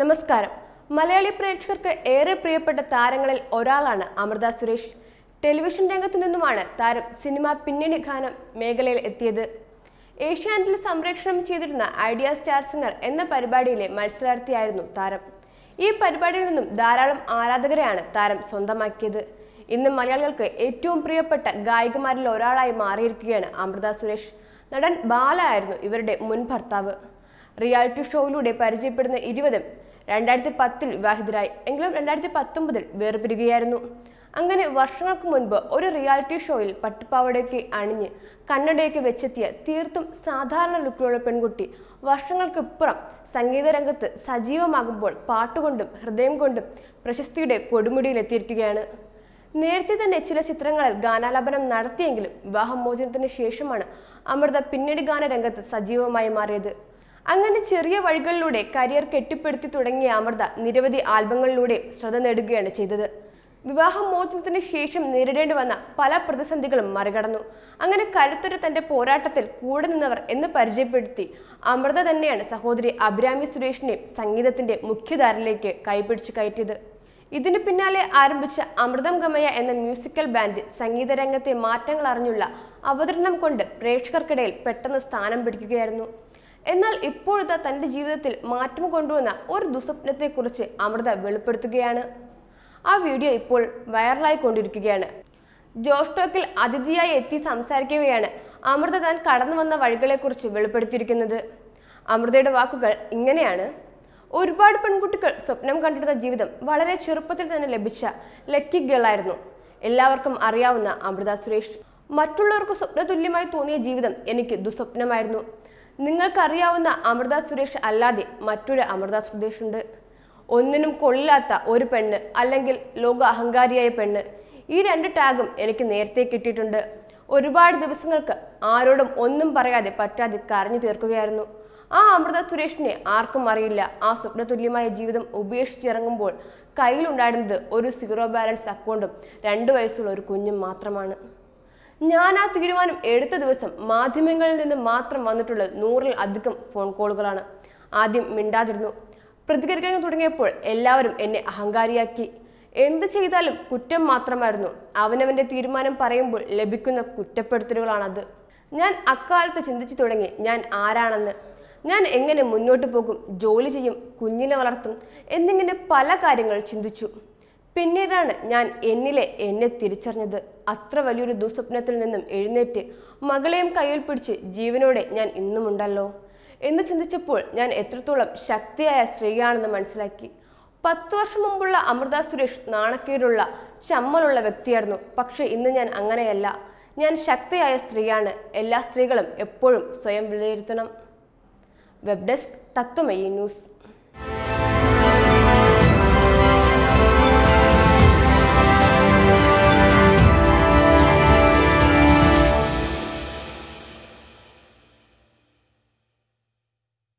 നമസ്കാരം മലയാളി പ്രേക്ഷകർക്ക് ഏറെ പ്രിയപ്പെട്ട താരങ്ങളിൽ ഒരാളാണ് അമൃത സുരേഷ് ടെലിവിഷൻ രംഗത്തു നിന്നുമാണ് താരം സിനിമ പിന്നണി ഗാനം മേഖലയിൽ എത്തിയത് ഏഷ്യാനെറ്റിൽ സംപ്രേഷണം ചെയ്തിരുന്ന ഐഡിയ സ്റ്റാർ സിംഗർ എന്ന പരിപാടിയിലെ മത്സരാർത്ഥിയായിരുന്നു താരം ഈ പരിപാടിയിൽ നിന്നും ധാരാളം ആരാധകരെയാണ് താരം സ്വന്തമാക്കിയത് ഇന്ന് മലയാളികൾക്ക് ഏറ്റവും പ്രിയപ്പെട്ട ഗായികമാരിൽ ഒരാളായി മാറിയിരിക്കുകയാണ് അമൃത സുരേഷ് നടൻ ബാല ആയിരുന്നു ഇവരുടെ മുൻ ഭർത്താവ് റിയാലിറ്റി ഷോയിലൂടെ പരിചയപ്പെടുന്ന ഇരുപതും രണ്ടായിരത്തി പത്തിൽ വിവാഹിതരായി എങ്കിലും രണ്ടായിരത്തി പത്തൊമ്പതിൽ വേർപിരികയായിരുന്നു അങ്ങനെ വർഷങ്ങൾക്ക് മുൻപ് ഒരു റിയാലിറ്റി ഷോയിൽ പട്ടുപാവടയൊക്കെ അണിഞ്ഞ് കണ്ണടയൊക്കെ വെച്ചെത്തിയ തീർത്തും സാധാരണ ലുക്കിലുള്ള പെൺകുട്ടി വർഷങ്ങൾക്കിപ്പുറം സംഗീത രംഗത്ത് സജീവമാകുമ്പോൾ പാട്ടുകൊണ്ടും ഹൃദയം കൊണ്ടും പ്രശസ്തിയുടെ കൊടുമുടിയിലെത്തിയിരിക്കുകയാണ് നേരത്തെ തന്നെ ചില ചിത്രങ്ങളിൽ ഗാനാലാപനം നടത്തിയെങ്കിലും വിവാഹമോചനത്തിന് ശേഷമാണ് അമൃത പിന്നീട് ഗാനരംഗത്ത് സജീവമായി മാറിയത് അങ്ങനെ ചെറിയ വഴികളിലൂടെ കരിയർ കെട്ടിപ്പടുത്തി തുടങ്ങിയ അമൃത നിരവധി ആൽബങ്ങളിലൂടെ ശ്രദ്ധ നേടുകയാണ് ചെയ്തത് വിവാഹമോചനത്തിന് ശേഷം നേരിടേണ്ടി വന്ന പല പ്രതിസന്ധികളും മറികടന്നു അങ്ങനെ കരുത്തൊരു തന്റെ പോരാട്ടത്തിൽ കൂടെ നിന്നവർ എന്ന് പരിചയപ്പെടുത്തി അമൃത തന്നെയാണ് സഹോദരി അഭിരാമി സുരേഷിനെ സംഗീതത്തിന്റെ മുഖ്യധാരയിലേക്ക് കൈപിടിച്ച് കയറ്റിയത് ഇതിനു പിന്നാലെ ആരംഭിച്ച അമൃതം ഗമയ എന്ന മ്യൂസിക്കൽ ബാൻഡ് സംഗീത രംഗത്തെ മാറ്റങ്ങൾ അറിഞ്ഞുള്ള അവതരണം കൊണ്ട് പ്രേക്ഷകർക്കിടയിൽ പെട്ടെന്ന് സ്ഥാനം പിടിക്കുകയായിരുന്നു എന്നാൽ ഇപ്പോഴത്തെ തൻ്റെ ജീവിതത്തിൽ മാറ്റം കൊണ്ടുവന്ന ഒരു ദുസ്വപ്നത്തെക്കുറിച്ച് അമൃത വെളിപ്പെടുത്തുകയാണ് ആ വീഡിയോ ഇപ്പോൾ വൈറലായി കൊണ്ടിരിക്കുകയാണ് ജോസ്റ്റോക്കിൽ അതിഥിയായി എത്തി സംസാരിക്കവെയാണ് അമൃത താൻ കടന്നു വന്ന വഴികളെക്കുറിച്ച് വെളിപ്പെടുത്തിയിരിക്കുന്നത് അമൃതയുടെ വാക്കുകൾ ഇങ്ങനെയാണ് ഒരുപാട് പെൺകുട്ടികൾ സ്വപ്നം കണ്ടിരുന്ന ജീവിതം വളരെ ചെറുപ്പത്തിൽ തന്നെ ലഭിച്ച ലക്കി ഗേളായിരുന്നു എല്ലാവർക്കും അറിയാവുന്ന അമൃത സുരേഷ് മറ്റുള്ളവർക്ക് സ്വപ്നതുല്യമായി തോന്നിയ ജീവിതം എനിക്ക് ദുസ്വപ്നമായിരുന്നു നിങ്ങൾക്കറിയാവുന്ന അമൃത സുരേഷ് അല്ലാതെ മറ്റൊരു അമൃത സുരേഷ് ഉണ്ട് ഒന്നിനും കൊള്ളില്ലാത്ത ഒരു പെണ്ണ് അല്ലെങ്കിൽ ലോക അഹങ്കാരിയായ പെണ്ണ് ഈ രണ്ട് ടാഗും എനിക്ക് നേരത്തെ കിട്ടിയിട്ടുണ്ട് ഒരുപാട് ദിവസങ്ങൾക്ക് ആരോടും ഒന്നും പറയാതെ പറ്റാതെ കരഞ്ഞു തീർക്കുകയായിരുന്നു ആ അമൃത സുരേഷിനെ ആർക്കും അറിയില്ല ആ സ്വപ്നതുല്യമായ ജീവിതം ഉപേക്ഷിച്ചിറങ്ങുമ്പോൾ കയ്യിലുണ്ടായിരുന്നത് ഒരു സീറോ ബാലൻസ് അക്കൗണ്ടും രണ്ടു വയസ്സുള്ള ഒരു കുഞ്ഞും മാത്രമാണ് ഞാൻ ആ തീരുമാനം എടുത്ത ദിവസം മാധ്യമങ്ങളിൽ നിന്ന് മാത്രം വന്നിട്ടുള്ളത് നൂറിൽ അധികം ഫോൺ കോളുകളാണ് ആദ്യം മിണ്ടാതിരുന്നു പ്രതികരിക്കാൻ തുടങ്ങിയപ്പോൾ എല്ലാവരും എന്നെ അഹങ്കാരിയാക്കി എന്ത് ചെയ്താലും കുറ്റം മാത്രമായിരുന്നു അവനവൻ്റെ തീരുമാനം പറയുമ്പോൾ ലഭിക്കുന്ന കുറ്റപ്പെടുത്തലുകളാണത് ഞാൻ അക്കാലത്ത് ചിന്തിച്ചു തുടങ്ങി ഞാൻ ആരാണെന്ന് ഞാൻ എങ്ങനെ മുന്നോട്ട് പോകും ജോലി ചെയ്യും കുഞ്ഞിനെ വളർത്തും എന്നിങ്ങനെ പല കാര്യങ്ങൾ ചിന്തിച്ചു പിന്നീടാണ് ഞാൻ എന്നിലെ എന്നെ തിരിച്ചറിഞ്ഞത് അത്ര വലിയൊരു ദുസ്വപ്നത്തിൽ നിന്നും എഴുന്നേറ്റ് മകളെയും കയ്യിൽ പിടിച്ച് ജീവനോടെ ഞാൻ ഇന്നുമുണ്ടല്ലോ എന്ന് ചിന്തിച്ചപ്പോൾ ഞാൻ എത്രത്തോളം ശക്തിയായ സ്ത്രീയാണെന്ന് മനസ്സിലാക്കി പത്തു വർഷം മുമ്പുള്ള അമൃത സുരേഷ് നാണക്കേടുള്ള ചമ്മലുള്ള വ്യക്തിയായിരുന്നു പക്ഷേ ഇന്ന് ഞാൻ അങ്ങനെയല്ല ഞാൻ ശക്തിയായ സ്ത്രീയാണ് എല്ലാ സ്ത്രീകളും എപ്പോഴും സ്വയം വിലയിരുത്തണം വെബ് ഡെസ്ക് തത്വമയി ന്യൂസ്